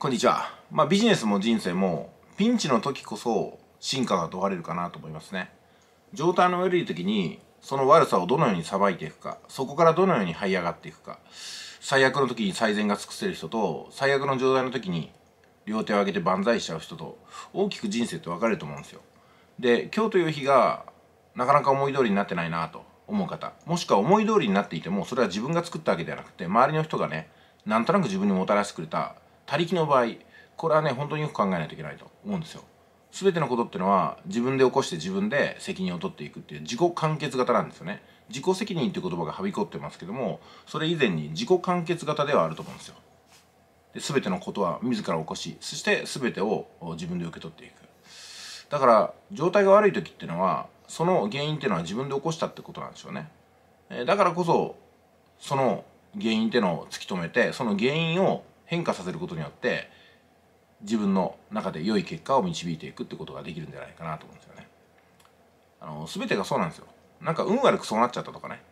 こんにちは。まあ、ビジネスも人生もピンチの時こそ進化が問われるかなと思いますね。状態の悪い時にその悪さをどのようにさばいていくか、そこからどのように這い上がっていくか、最悪の時に最善が尽くせる人と、最悪の状態の時に両手を挙げて万歳しちゃう人と、大きく人生って分かれると思うんですよ。で、今日という日がなかなか思い通りになってないなと思う方、もしくは思い通りになっていても、それは自分が作ったわけではなくて、周りの人がね、なんとなく自分にもたらしてくれた他力の場合これはね本当によく考えないといけないと思うんですよ全てのことってのは自分で起こして自分で責任を取っていくっていう自己完結型なんですよね自己責任っていう言葉がはびこってますけどもそれ以前に自己完結型ではあると思うんですよで全てのことは自ら起こしそして全てを自分で受け取っていくだから状態が悪い時っていうのはその原因っていうのは自分で起こしたってことなんでしょうねだからこそその原因っていうのを突き止めてその原因を変化させることによって自分の中で良い結果を導いていくってことができるんじゃないかなと思うんですよね。あの全てがそうなんですよ。なんか運悪くそうなっちゃったとかね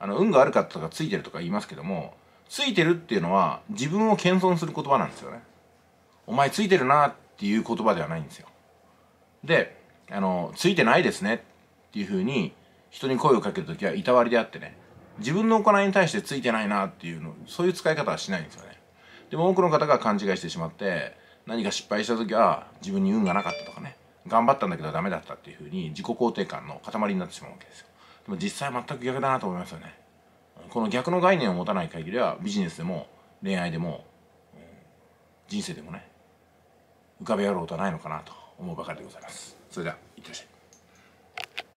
あの運が悪かったとかついてるとか言いますけどもついてるっていうのは自分を謙遜する言葉なんですよね。お前ついてるなっていう言葉ではないんですよ。であのついてないですねっていうふうに人に声をかける時はいたわりであってね自分の行いに対してついてないなっていうのそういう使い方はしないんですよね。でも多くの方が勘違いしてしまって何か失敗した時は自分に運がなかったとかね頑張ったんだけどダメだったっていうふうに自己肯定感の塊になってしまうわけですよでも実際全く逆だなと思いますよねこの逆の概念を持たない限りはビジネスでも恋愛でも人生でもね浮かべやろうとはないのかなと思うばかりでございますそれではいってらっしゃい